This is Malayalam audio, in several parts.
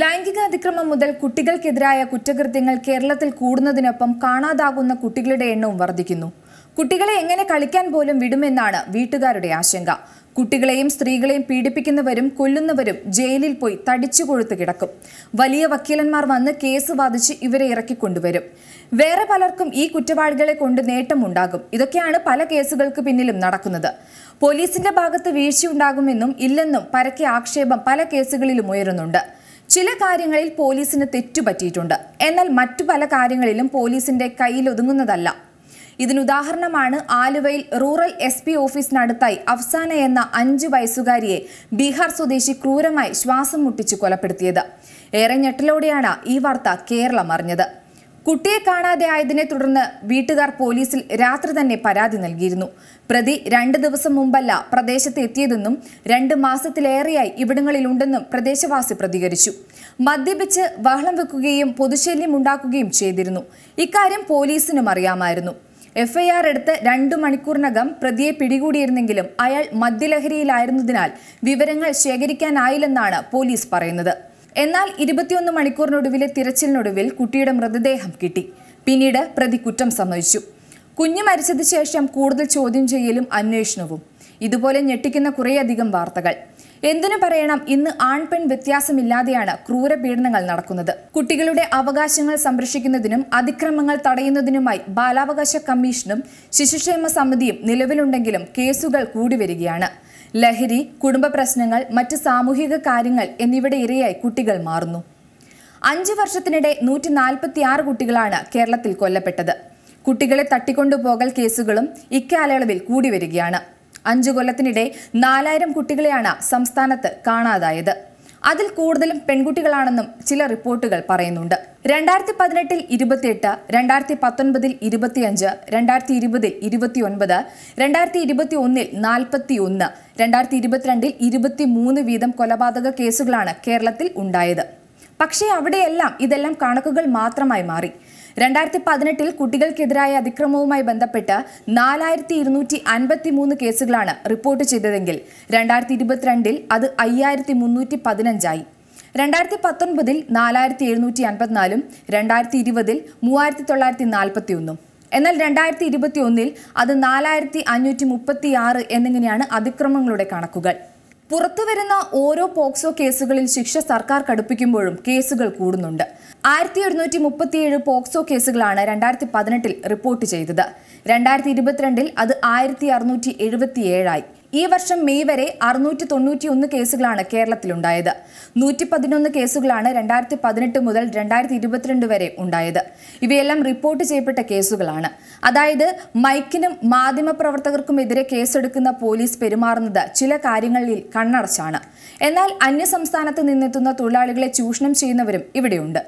ലൈംഗിക അതിക്രമം മുതൽ കുട്ടികൾക്കെതിരായ കുറ്റകൃത്യങ്ങൾ കേരളത്തിൽ കൂടുന്നതിനൊപ്പം കാണാതാകുന്ന കുട്ടികളുടെ എണ്ണവും വർദ്ധിക്കുന്നു കുട്ടികളെ എങ്ങനെ കളിക്കാൻ പോലും വിടുമെന്നാണ് വീട്ടുകാരുടെ ആശങ്ക കുട്ടികളെയും സ്ത്രീകളെയും പീഡിപ്പിക്കുന്നവരും കൊല്ലുന്നവരും ജയിലിൽ പോയി തടിച്ചു കൊഴുത്ത് കിടക്കും വലിയ വക്കീലന്മാർ വന്ന് കേസ് വാദിച്ച് ഇവരെ ഇറക്കിക്കൊണ്ടുവരും വേറെ പലർക്കും ഈ കുറ്റവാളികളെ കൊണ്ട് നേട്ടമുണ്ടാകും ഇതൊക്കെയാണ് പല കേസുകൾക്ക് പിന്നിലും നടക്കുന്നത് പോലീസിന്റെ ഭാഗത്ത് വീഴ്ചയുണ്ടാകുമെന്നും ഇല്ലെന്നും പരക്കെ ആക്ഷേപം പല കേസുകളിലും ഉയരുന്നുണ്ട് ചില കാര്യങ്ങളിൽ പോലീസിന് തെറ്റുപറ്റിയിട്ടുണ്ട് എന്നാൽ മറ്റു പല കാര്യങ്ങളിലും പോലീസിന്റെ കയ്യിലൊതുങ്ങുന്നതല്ല ഇതിനുദാഹരണമാണ് ആലുവയിൽ റൂറൽ എസ് പി ഓഫീസിനടുത്തായി അഫ്സാന എന്ന അഞ്ച് വയസ്സുകാരിയെ ബീഹാർ സ്വദേശി ക്രൂരമായി ശ്വാസം മുട്ടിച്ച് കൊലപ്പെടുത്തിയത് ഏറെ ഞെട്ടലോടെയാണ് ഈ വാർത്ത കേരളം അറിഞ്ഞത് കുട്ടിയെ കാണാതെ ആയതിനെ തുടർന്ന് വീട്ടുകാർ പോലീസിൽ രാത്രി തന്നെ പരാതി നൽകിയിരുന്നു പ്രതി രണ്ട് ദിവസം മുമ്പല്ല പ്രദേശത്ത് എത്തിയതെന്നും രണ്ട് മാസത്തിലേറെയായി ഇവിടങ്ങളിലുണ്ടെന്നും പ്രദേശവാസി പ്രതികരിച്ചു മദ്യപിച്ച് ബഹളം വെക്കുകയും പൊതുശല്യം ഉണ്ടാക്കുകയും ചെയ്തിരുന്നു ഇക്കാര്യം പോലീസിനും അറിയാമായിരുന്നു എഫ്ഐആർ എടുത്ത് രണ്ടു മണിക്കൂറിനകം പ്രതിയെ പിടികൂടിയിരുന്നെങ്കിലും അയാൾ മദ്യലഹരിയിലായിരുന്നതിനാൽ വിവരങ്ങൾ ശേഖരിക്കാനായില്ലെന്നാണ് പോലീസ് പറയുന്നത് എന്നാൽ ഇരുപത്തിയൊന്ന് മണിക്കൂറിനൊടുവിലെ തിരച്ചിലിനൊടുവിൽ കുട്ടിയുടെ മൃതദേഹം കിട്ടി പിന്നീട് പ്രതി കുറ്റം സമ്മതിച്ചു കുഞ്ഞു മരിച്ചത് ശേഷം കൂടുതൽ ചോദ്യം ചെയ്യലും അന്വേഷണവും ഇതുപോലെ ഞെട്ടിക്കുന്ന കുറേയധികം വാർത്തകൾ എന്തിനു പറയണം ഇന്ന് ആൺപെൺ വ്യത്യാസമില്ലാതെയാണ് ക്രൂരപീഡനങ്ങൾ നടക്കുന്നത് കുട്ടികളുടെ അവകാശങ്ങൾ സംരക്ഷിക്കുന്നതിനും അതിക്രമങ്ങൾ തടയുന്നതിനുമായി ബാലാവകാശ കമ്മീഷനും ശിശുക്ഷേമ സമിതിയും നിലവിലുണ്ടെങ്കിലും കേസുകൾ കൂടിവരികയാണ് ലഹരി കുടുംബ പ്രശ്നങ്ങൾ മറ്റ് സാമൂഹിക കാര്യങ്ങൾ എന്നിവയുടെ ഇരയായി കുട്ടികൾ മാറുന്നു അഞ്ച് വർഷത്തിനിടെ നൂറ്റി ആറ് കുട്ടികളാണ് കേരളത്തിൽ കൊല്ലപ്പെട്ടത് കുട്ടികളെ തട്ടിക്കൊണ്ടുപോകൽ കേസുകളും ഇക്കാലയളവിൽ കൂടി വരികയാണ് അഞ്ചു കൊല്ലത്തിനിടെ നാലായിരം കുട്ടികളെയാണ് സംസ്ഥാനത്ത് കാണാതായത് അതിൽ കൂടുതലും പെൺകുട്ടികളാണെന്നും ചില റിപ്പോർട്ടുകൾ പറയുന്നുണ്ട് രണ്ടായിരത്തി പതിനെട്ടിൽ ഇരുപത്തിയെട്ട് രണ്ടായിരത്തി പത്തൊൻപതിൽ ഇരുപത്തിയഞ്ച് രണ്ടായിരത്തി ഇരുപതിൽ ഇരുപത്തിയൊൻപത് രണ്ടായിരത്തി ഇരുപത്തി ഒന്നിൽ നാൽപ്പത്തി ഒന്ന് രണ്ടായിരത്തി ഇരുപത്തിരണ്ടിൽ ഇരുപത്തി മൂന്ന് വീതം കൊലപാതക കേസുകളാണ് കേരളത്തിൽ ഉണ്ടായത് പക്ഷേ അവിടെയെല്ലാം ഇതെല്ലാം കണക്കുകൾ മാത്രമായി മാറി രണ്ടായിരത്തി പതിനെട്ടിൽ കുട്ടികൾക്കെതിരായ അതിക്രമവുമായി ബന്ധപ്പെട്ട് നാലായിരത്തി ഇരുന്നൂറ്റി അൻപത്തി മൂന്ന് കേസുകളാണ് റിപ്പോർട്ട് ചെയ്തതെങ്കിൽ രണ്ടായിരത്തി ഇരുപത്തിരണ്ടിൽ അത് അയ്യായിരത്തി മുന്നൂറ്റി പതിനഞ്ചായി രണ്ടായിരത്തി പത്തൊൻപതിൽ നാലായിരത്തി എഴുന്നൂറ്റി അൻപത്തിനാലും രണ്ടായിരത്തി ഇരുപതിൽ മൂവായിരത്തി തൊള്ളായിരത്തി നാൽപ്പത്തി ഒന്നും എന്നാൽ രണ്ടായിരത്തി ഇരുപത്തി ഒന്നിൽ അത് നാലായിരത്തി അഞ്ഞൂറ്റി മുപ്പത്തി ആറ് എന്നിങ്ങനെയാണ് അതിക്രമങ്ങളുടെ കണക്കുകൾ പുറത്തുവരുന്ന ഓരോ പോക്സോ കേസുകളിൽ ശിക്ഷ സർക്കാർ കടുപ്പിക്കുമ്പോഴും കേസുകൾ കൂടുന്നുണ്ട് ആയിരത്തി എഴുന്നൂറ്റി മുപ്പത്തിയേഴ് പോക്സോ കേസുകളാണ് രണ്ടായിരത്തി പതിനെട്ടിൽ റിപ്പോർട്ട് ചെയ്തത് രണ്ടായിരത്തി ഇരുപത്തിരണ്ടിൽ അത് ആയിരത്തി അറുന്നൂറ്റി എഴുപത്തിയേഴായി ഈ വർഷം മെയ് വരെ അറുന്നൂറ്റി തൊണ്ണൂറ്റിയൊന്ന് കേസുകളാണ് കേരളത്തിലുണ്ടായത് നൂറ്റി പതിനൊന്ന് കേസുകളാണ് രണ്ടായിരത്തി പതിനെട്ട് മുതൽ രണ്ടായിരത്തി ഇരുപത്തിരണ്ട് വരെ ഉണ്ടായത് ഇവയെല്ലാം റിപ്പോർട്ട് ചെയ്യപ്പെട്ട കേസുകളാണ് അതായത് മൈക്കിനും മാധ്യമപ്രവർത്തകർക്കുമെതിരെ കേസെടുക്കുന്ന പോലീസ് പെരുമാറുന്നത് ചില കാര്യങ്ങളിൽ കണ്ണടച്ചാണ് എന്നാൽ അന്യസംസ്ഥാനത്ത് നിന്നെത്തുന്ന തൊഴിലാളികളെ ചൂഷണം ചെയ്യുന്നവരും ഇവിടെയുണ്ട്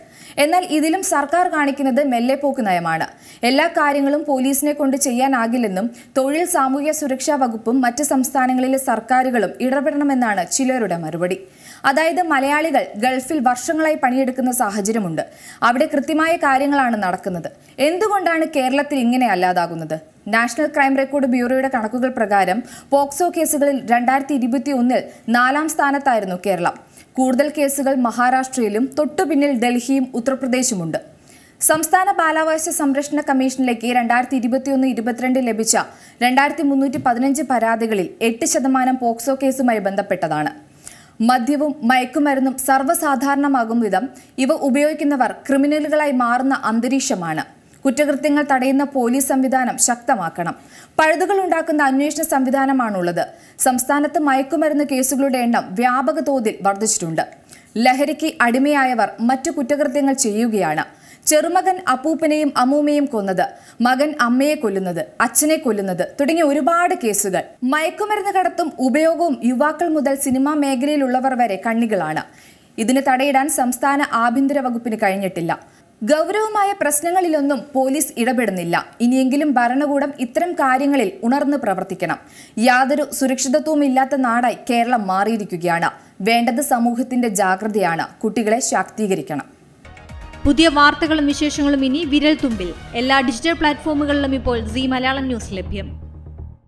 എന്നാൽ ഇതിലും സർക്കാർ കാണിക്കുന്നത് പോക്ക് നയമാണ് എല്ലാ കാര്യങ്ങളും പോലീസിനെ കൊണ്ട് ചെയ്യാനാകില്ലെന്നും തൊഴിൽ സാമൂഹ്യ സുരക്ഷാ വകുപ്പും മറ്റ് സംസ്ഥാനങ്ങളിലെ സർക്കാരുകളും ഇടപെടണമെന്നാണ് ചിലരുടെ മറുപടി അതായത് മലയാളികൾ ഗൾഫിൽ വർഷങ്ങളായി പണിയെടുക്കുന്ന സാഹചര്യമുണ്ട് അവിടെ കൃത്യമായ കാര്യങ്ങളാണ് നടക്കുന്നത് എന്തുകൊണ്ടാണ് കേരളത്തിൽ ഇങ്ങനെ അല്ലാതാകുന്നത് നാഷണൽ ക്രൈം റെക്കോർഡ് ബ്യൂറോയുടെ കണക്കുകൾ പ്രകാരം പോക്സോ കേസുകളിൽ രണ്ടായിരത്തി ഇരുപത്തി ഒന്നിൽ നാലാം സ്ഥാനത്തായിരുന്നു കേരളം കൂടുതൽ കേസുകൾ മഹാരാഷ്ട്രയിലും തൊട്ടുപിന്നിൽ ഡൽഹിയും ഉത്തർപ്രദേശുമുണ്ട് സംസ്ഥാന ബാലാവകാശ സംരക്ഷണ കമ്മീഷനിലേക്ക് രണ്ടായിരത്തി ഇരുപത്തിയൊന്ന് ഇരുപത്തിരണ്ട് ലഭിച്ച രണ്ടായിരത്തി മുന്നൂറ്റി പതിനഞ്ച് പരാതികളിൽ എട്ട് ശതമാനം പോക്സോ കേസുമായി ബന്ധപ്പെട്ടതാണ് മദ്യവും മയക്കുമരുന്നും സർവ്വസാധാരണമാകും വിധം ഇവ ഉപയോഗിക്കുന്നവർ ക്രിമിനലുകളായി മാറുന്ന അന്തരീക്ഷമാണ് കുറ്റകൃത്യങ്ങൾ തടയുന്ന പോലീസ് സംവിധാനം ശക്തമാക്കണം പഴുതുകൾ ഉണ്ടാക്കുന്ന അന്വേഷണ സംവിധാനമാണുള്ളത് സംസ്ഥാനത്ത് മയക്കുമരുന്ന് കേസുകളുടെ എണ്ണം വ്യാപക തോതിൽ വർദ്ധിച്ചിട്ടുണ്ട് ലഹരിക്ക് അടിമയായവർ മറ്റു കുറ്റകൃത്യങ്ങൾ ചെയ്യുകയാണ് ചെറുമകൻ അപ്പൂപ്പനെയും അമ്മൂമ്മയും കൊന്നത് മകൻ അമ്മയെ കൊല്ലുന്നത് അച്ഛനെ കൊല്ലുന്നത് തുടങ്ങിയ ഒരുപാട് കേസുകൾ മയക്കുമരുന്ന് കടത്തും ഉപയോഗവും യുവാക്കൾ മുതൽ സിനിമാ മേഖലയിലുള്ളവർ വരെ കണ്ണികളാണ് ഇതിന് തടയിടാൻ സംസ്ഥാന ആഭ്യന്തര വകുപ്പിന് കഴിഞ്ഞിട്ടില്ല ഗൗരവമായ പ്രശ്നങ്ങളിലൊന്നും പോലീസ് ഇടപെടുന്നില്ല ഇനിയെങ്കിലും ഭരണകൂടം ഇത്തരം കാര്യങ്ങളിൽ ഉണർന്ന് പ്രവർത്തിക്കണം യാതൊരു സുരക്ഷിതത്വവും ഇല്ലാത്ത നാടായി കേരളം മാറിയിരിക്കുകയാണ് വേണ്ടത് സമൂഹത്തിന്റെ ജാഗ്രതയാണ് കുട്ടികളെ ശാക്തീകരിക്കണം പുതിയ വാർത്തകളും വിശേഷങ്ങളും ഇനി വിരൽ തുമ്പിൽ എല്ലാ ഡിജിറ്റൽ പ്ലാറ്റ്ഫോമുകളിലും ഇപ്പോൾ സി മലയാളം ന്യൂസ് ലഭ്യം